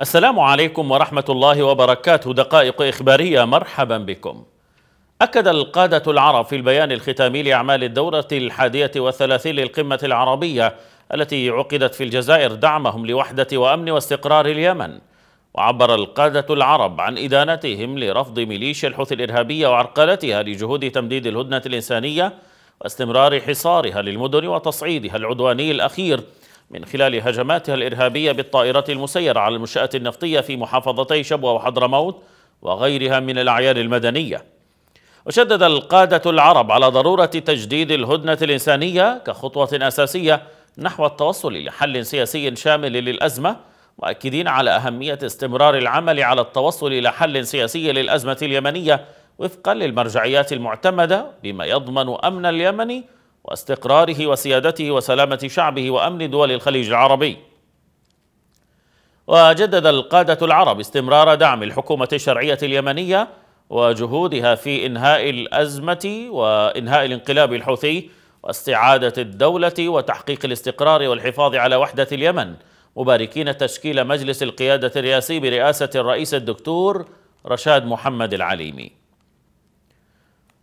السلام عليكم ورحمة الله وبركاته دقائق إخبارية مرحبا بكم أكد القادة العرب في البيان الختامي لأعمال الدورة الحادية والثلاثين للقمة العربية التي عقدت في الجزائر دعمهم لوحدة وأمن واستقرار اليمن وعبر القادة العرب عن إدانتهم لرفض ميليشيا الحوثي الإرهابية وعرقلتها لجهود تمديد الهدنة الإنسانية واستمرار حصارها للمدن وتصعيدها العدواني الأخير من خلال هجماتها الإرهابية بالطائرات المسيرة على المنشآت النفطية في محافظتي شبوة وحضرموت وغيرها من الأعيان المدنية وشدد القادة العرب على ضرورة تجديد الهدنة الإنسانية كخطوة أساسية نحو التوصل لحل سياسي شامل للأزمة مؤكدين على أهمية استمرار العمل على التوصل إلى حل سياسي للأزمة اليمنية وفقا للمرجعيات المعتمدة بما يضمن أمن اليمن واستقراره وسيادته وسلامة شعبه وأمن دول الخليج العربي وجدد القادة العرب استمرار دعم الحكومة الشرعية اليمنية وجهودها في إنهاء الأزمة وإنهاء الانقلاب الحوثي واستعادة الدولة وتحقيق الاستقرار والحفاظ على وحدة اليمن مباركين تشكيل مجلس القيادة الرئاسي برئاسة الرئيس الدكتور رشاد محمد العليمي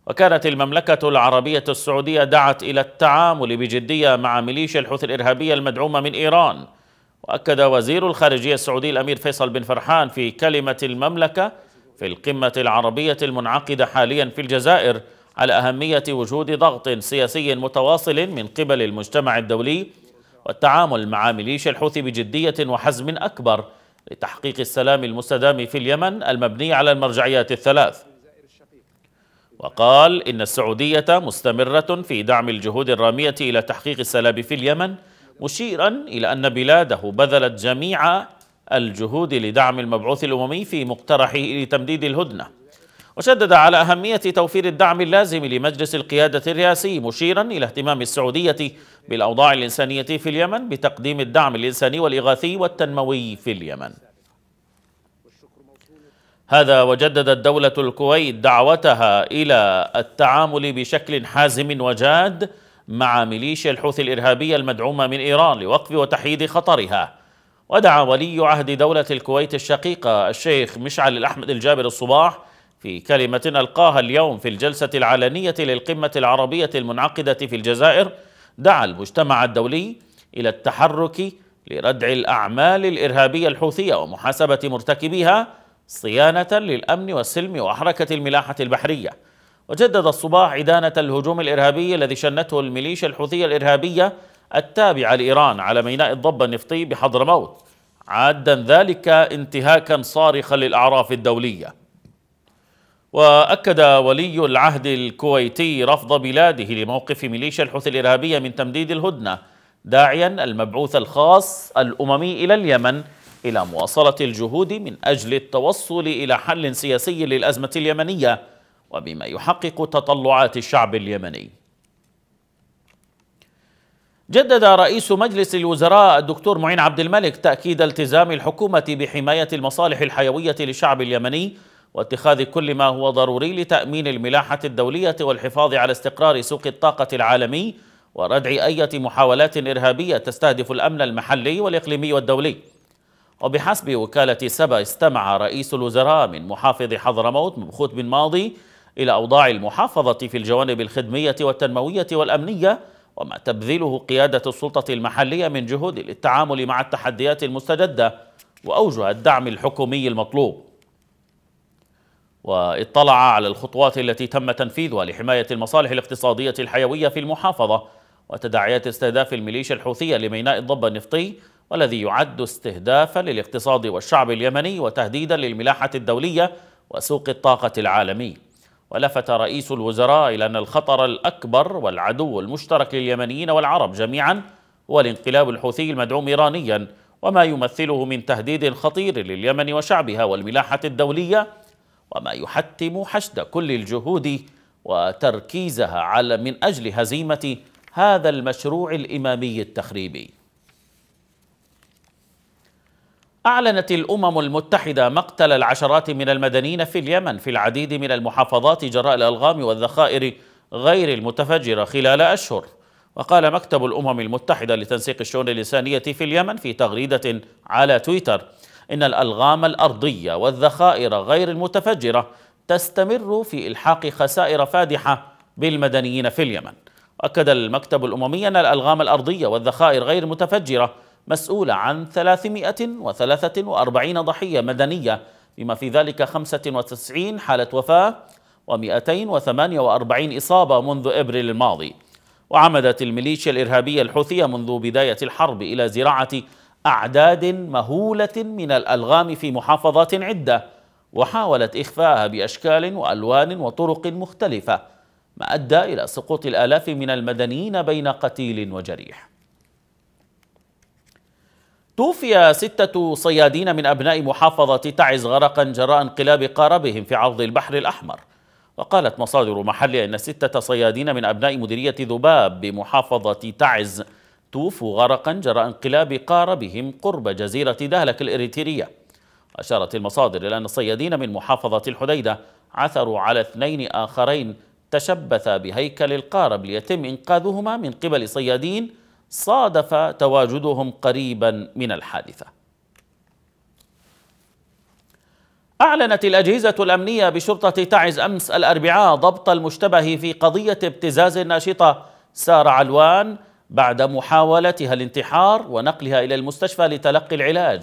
وكانت المملكة العربية السعودية دعت إلى التعامل بجدية مع ميليشيا الحوثي الإرهابية المدعومة من إيران وأكد وزير الخارجية السعودي الأمير فيصل بن فرحان في كلمة المملكة في القمة العربية المنعقدة حاليا في الجزائر على أهمية وجود ضغط سياسي متواصل من قبل المجتمع الدولي والتعامل مع ميليشيا الحوثي بجدية وحزم أكبر لتحقيق السلام المستدام في اليمن المبني على المرجعيات الثلاث وقال إن السعودية مستمرة في دعم الجهود الرامية إلى تحقيق السلام في اليمن مشيرا إلى أن بلاده بذلت جميع الجهود لدعم المبعوث الأممي في مقترحه لتمديد الهدنة وشدد على أهمية توفير الدعم اللازم لمجلس القيادة الرئاسي مشيرا إلى اهتمام السعودية بالأوضاع الإنسانية في اليمن بتقديم الدعم الإنساني والإغاثي والتنموي في اليمن هذا وجددت دولة الكويت دعوتها إلى التعامل بشكل حازم وجاد مع ميليشيا الحوثي الإرهابية المدعومة من إيران لوقف وتحييد خطرها ودعا ولي عهد دولة الكويت الشقيقة الشيخ مشعل الأحمد الجابر الصباح في كلمة ألقاها اليوم في الجلسة العلنية للقمة العربية المنعقدة في الجزائر دعا المجتمع الدولي إلى التحرك لردع الأعمال الإرهابية الحوثية ومحاسبة مرتكبيها صيانة للأمن والسلم وحركة الملاحة البحرية وجدد الصباح إدانة الهجوم الإرهابي الذي شنته الميليشيا الحوثية الإرهابية التابعة لإيران على ميناء الضبة النفطي بحضرموت عادا ذلك انتهاكا صارخا للأعراف الدولية وأكد ولي العهد الكويتي رفض بلاده لموقف ميليشيا الحوثي الإرهابية من تمديد الهدنة داعيا المبعوث الخاص الأممي إلى اليمن إلى مواصلة الجهود من أجل التوصل إلى حل سياسي للأزمة اليمنية وبما يحقق تطلعات الشعب اليمني جدد رئيس مجلس الوزراء الدكتور معين عبد الملك تأكيد التزام الحكومة بحماية المصالح الحيوية للشعب اليمني واتخاذ كل ما هو ضروري لتأمين الملاحة الدولية والحفاظ على استقرار سوق الطاقة العالمي وردع أي محاولات إرهابية تستهدف الأمن المحلي والإقليمي والدولي وبحسب وكالة سبا استمع رئيس الوزراء من محافظ حضرموت مبخوت بن ماضي إلى أوضاع المحافظة في الجوانب الخدمية والتنموية والأمنية وما تبذله قيادة السلطة المحلية من جهود للتعامل مع التحديات المستجدة وأوجه الدعم الحكومي المطلوب واطلع على الخطوات التي تم تنفيذها لحماية المصالح الاقتصادية الحيوية في المحافظة وتداعيات استهداف الميليشيا الحوثية لميناء الضب النفطي والذي يعد استهدافا للاقتصاد والشعب اليمني وتهديدا للملاحة الدولية وسوق الطاقة العالمي ولفت رئيس الوزراء إلى أن الخطر الأكبر والعدو المشترك لليمنيين والعرب جميعا هو الانقلاب الحوثي المدعوم إيرانيا وما يمثله من تهديد خطير لليمن وشعبها والملاحة الدولية وما يحتم حشد كل الجهود وتركيزها على من أجل هزيمة هذا المشروع الإمامي التخريبي أعلنت الأمم المتحدة مقتل العشرات من المدنيين في اليمن في العديد من المحافظات جراء الألغام والذخائر غير المتفجرة خلال أشهر وقال مكتب الأمم المتحدة لتنسيق الشؤون الإنسانية في اليمن في تغريدة على تويتر إن الألغام الأرضية والذخائر غير المتفجرة تستمر في إلحاق خسائر فادحة بالمدنيين في اليمن أكد المكتب الأممي أن الألغام الأرضية والذخائر غير المتفجرة مسؤولة عن 343 ضحية مدنية بما في ذلك 95 حالة وفاة و248 إصابة منذ إبريل الماضي وعمدت الميليشيا الإرهابية الحوثية منذ بداية الحرب إلى زراعة أعداد مهولة من الألغام في محافظات عدة وحاولت إخفاءها بأشكال وألوان وطرق مختلفة ما أدى إلى سقوط الآلاف من المدنيين بين قتيل وجريح توفي ستة صيادين من أبناء محافظة تعز غرقا جراء انقلاب قاربهم في عرض البحر الأحمر وقالت مصادر محلية أن ستة صيادين من أبناء مديرية ذباب بمحافظة تعز توفوا غرقا جراء انقلاب قاربهم قرب جزيرة دهلك الإريترية أشارت المصادر إلى أن الصيادين من محافظة الحديدة عثروا على اثنين آخرين تشبثا بهيكل القارب ليتم إنقاذهما من قبل صيادين صادف تواجدهم قريبا من الحادثة أعلنت الأجهزة الأمنية بشرطة تعز أمس الأربعاء ضبط المشتبه في قضية ابتزاز الناشطة سارة علوان بعد محاولتها الانتحار ونقلها إلى المستشفى لتلقي العلاج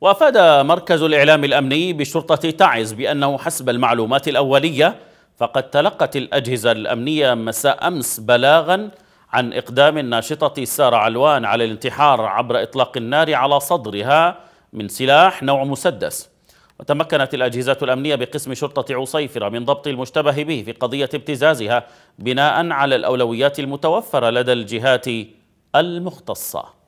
وأفاد مركز الإعلام الأمني بشرطة تعز بأنه حسب المعلومات الأولية فقد تلقت الأجهزة الأمنية مساء أمس بلاغاً عن إقدام الناشطة سارة علوان على الانتحار عبر إطلاق النار على صدرها من سلاح نوع مسدس وتمكنت الأجهزة الأمنية بقسم شرطة عصيفرة من ضبط المشتبه به في قضية ابتزازها بناء على الأولويات المتوفرة لدى الجهات المختصة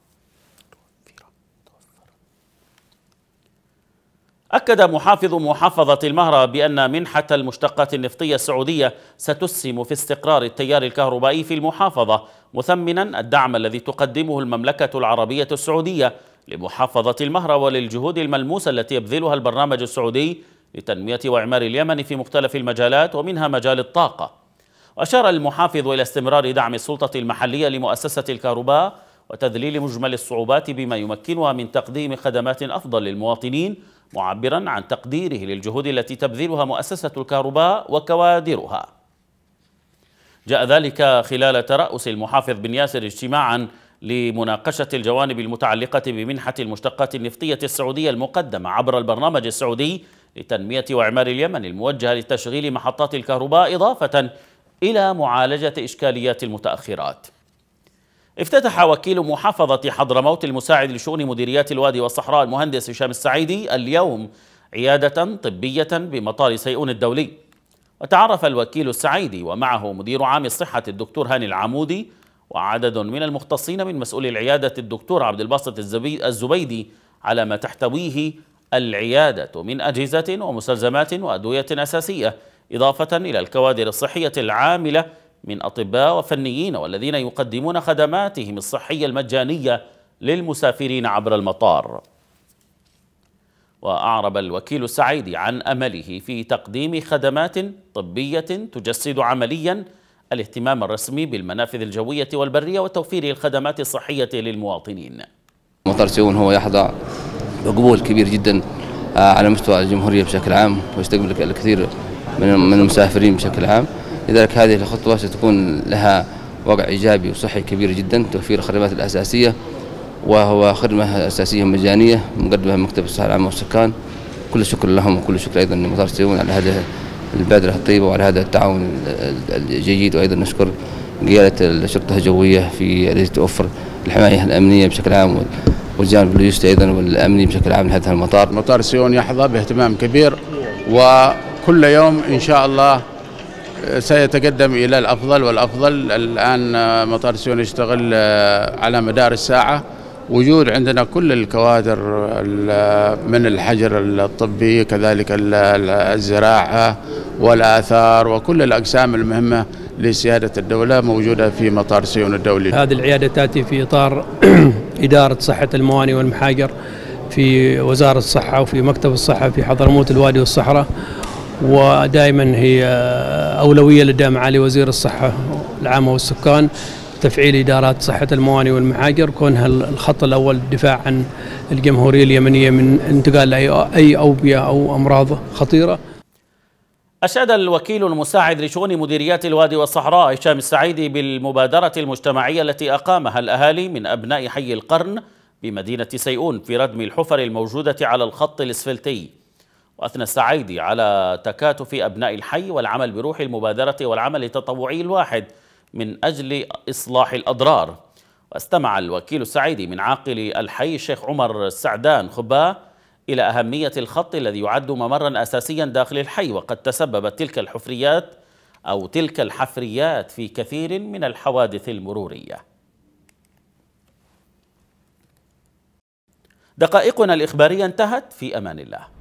أكد محافظ محافظة المهرة بأن منحة المشتقات النفطية السعودية ستسهم في استقرار التيار الكهربائي في المحافظة مثمنا الدعم الذي تقدمه المملكة العربية السعودية لمحافظة المهرة وللجهود الملموسة التي يبذلها البرنامج السعودي لتنمية وإعمار اليمن في مختلف المجالات ومنها مجال الطاقة أشار المحافظ إلى استمرار دعم السلطة المحلية لمؤسسة الكهرباء وتذليل مجمل الصعوبات بما يمكنها من تقديم خدمات أفضل للمواطنين معبرا عن تقديره للجهود التي تبذلها مؤسسة الكهرباء وكوادرها جاء ذلك خلال ترأس المحافظ بن ياسر اجتماعا لمناقشة الجوانب المتعلقة بمنحة المشتقات النفطية السعودية المقدمة عبر البرنامج السعودي لتنمية وإعمار اليمن الموجهة لتشغيل محطات الكهرباء إضافة إلى معالجة إشكاليات المتأخرات افتتح وكيل محافظة حضرموت المساعد لشؤون مديريات الوادي والصحراء المهندس هشام السعيدي اليوم عيادة طبية بمطار سيئون الدولي وتعرف الوكيل السعيدي ومعه مدير عام الصحة الدكتور هاني العمودي وعدد من المختصين من مسؤول العيادة الدكتور عبد الباسط الزبيدي على ما تحتويه العيادة من أجهزة ومستلزمات وأدوية أساسية إضافة إلى الكوادر الصحية العاملة من أطباء وفنيين والذين يقدمون خدماتهم الصحية المجانية للمسافرين عبر المطار وأعرب الوكيل السعيدي عن أمله في تقديم خدمات طبية تجسد عملياً الاهتمام الرسمي بالمنافذ الجوية والبرية وتوفير الخدمات الصحية للمواطنين مطار سيون هو يحظى بقبول كبير جدا آه، على مستوى الجمهورية بشكل عام ويستقبل الكثير من المسافرين بشكل عام لذلك هذه الخطوة ستكون لها وقع إيجابي وصحي كبير جدا توفير الخدمات الأساسية وهو خدمة أساسية مجانية مقدمة مكتب الصحة العامة والسكان كل شكر لهم وكل شكر أيضا لمطار سيون على هذه البادرة الطيبة وعلى هذا التعاون الجيد وأيضا نشكر قيادة الشرطة الجوية في التي توفر الحماية الأمنية بشكل عام والجانب اللوجستي أيضا والأمني بشكل عام لهذا المطار مطار سيون يحظى باهتمام كبير وكل يوم إن شاء الله سيتقدم إلى الأفضل والأفضل الآن مطار سيون يشتغل آه، على مدار الساعة وجود عندنا كل الكوادر آه، من الحجر الطبي كذلك الزراعة والآثار وكل الأقسام المهمة لسيادة الدولة موجودة في مطار سيون الدولي هذه العيادة تأتي في إطار إدارة صحة الموانئ والمحاجر في وزارة الصحة وفي مكتب الصحة في حضرموت الوادي والصحراء ودائما هي أولوية لدى معالي وزير الصحة العامة والسكان تفعيل إدارات صحة الموانئ والمحاجر كونها الخط الأول الدفاع عن الجمهورية اليمنية من انتقال أي أوبية أو أمراض خطيرة أشاد الوكيل المساعد لشؤون مديريات الوادي والصحراء هشام السعيدي بالمبادرة المجتمعية التي أقامها الأهالي من أبناء حي القرن بمدينة سيئون في ردم الحفر الموجودة على الخط الإسفلتي وأثنى السعيدي على تكاتف أبناء الحي والعمل بروح المبادرة والعمل التطوعي الواحد من أجل إصلاح الأضرار واستمع الوكيل السعيدي من عاقل الحي الشيخ عمر السعدان خباه إلى أهمية الخط الذي يعد ممرا أساسيا داخل الحي وقد تسببت تلك الحفريات أو تلك الحفريات في كثير من الحوادث المرورية دقائقنا الإخبارية انتهت في أمان الله